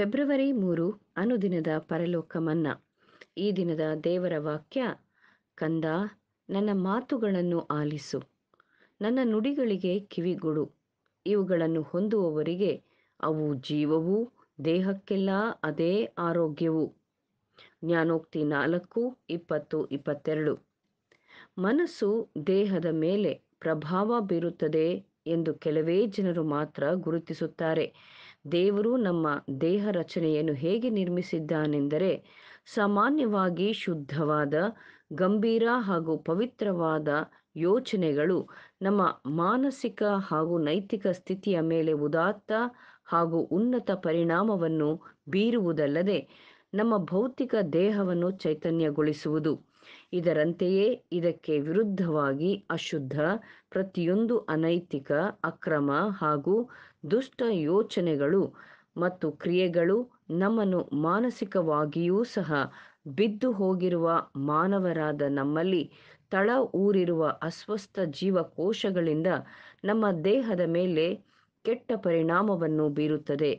February ಮೂರು ಅನುದಿನದ ಪರಲೋಕ ಮನ್ನಾ ಈ ದಿನದ ದೇವರ ವಾಕ್ಯ ಕಂದ ನನ್ನ ಮಾತುಗಳನ್ನು ಆಲಿಸು ನನ್ನ ನುಡಿಗಳಿಗೆ ಕಿವಿಗೊಡು ಇವುಗಳನ್ನು ಹೊಂದುವವರಿಗೆ ಅವು ಜೀವವು ದೇಹಕ್ಕೆಲ್ಲ ಅದೇ ಆರೋಗ್ಯವು ಜ್ಞಾನೋಕ್ತಿ ನಾಲ್ಕು ಇಪ್ಪತ್ತು ಇಪ್ಪತ್ತೆರಡು ಮನಸ್ಸು ದೇಹದ ಮೇಲೆ ಪ್ರಭಾವ ಬೀರುತ್ತದೆ ಎಂದು ಕೆಲವೇ ಜನರು ಮಾತ್ರ ಗುರುತಿಸುತ್ತಾರೆ ದೇವರು ನಮ್ಮ ದೇಹ ರಚನೆಯನ್ನು ಹೇಗೆ ನಿರ್ಮಿಸಿದ್ದಾನೆಂದರೆ ಸಾಮಾನ್ಯವಾಗಿ ಶುದ್ಧವಾದ ಗಂಭೀರ ಹಾಗೂ ಪವಿತ್ರವಾದ ಯೋಚನೆಗಳು ನಮ್ಮ ಮಾನಸಿಕ ಹಾಗೂ ನೈತಿಕ ಸ್ಥಿತಿಯ ಮೇಲೆ ಉದಾತ್ತ ಹಾಗೂ ಉನ್ನತ ಪರಿಣಾಮವನ್ನು ಬೀರುವುದಲ್ಲದೆ ನಮ್ಮ ಭೌತಿಕ ದೇಹವನ್ನು ಚೈತನ್ಯಗೊಳಿಸುವುದು ಇದರಂತೆಯೇ ಇದಕ್ಕೆ ವಿರುದ್ಧವಾಗಿ ಅಶುದ್ಧ ಪ್ರತಿಯೊಂದು ಅನೈತಿಕ ಅಕ್ರಮ ಹಾಗೂ ದುಷ್ಟ ಯೋಚನೆಗಳು ಮತ್ತು ಕ್ರಿಯೆಗಳು ನಮ್ಮನ್ನು ಮಾನಸಿಕವಾಗಿಯೂ ಸಹ ಬಿದ್ದು ಹೋಗಿರುವ ಮಾನವರಾದ ನಮ್ಮಲ್ಲಿ ತಳ ಊರಿರುವ ಅಸ್ವಸ್ಥ ಜೀವಕೋಶಗಳಿಂದ ನಮ್ಮ ದೇಹದ ಮೇಲೆ ಕೆಟ್ಟ ಪರಿಣಾಮವನ್ನು ಬೀರುತ್ತದೆ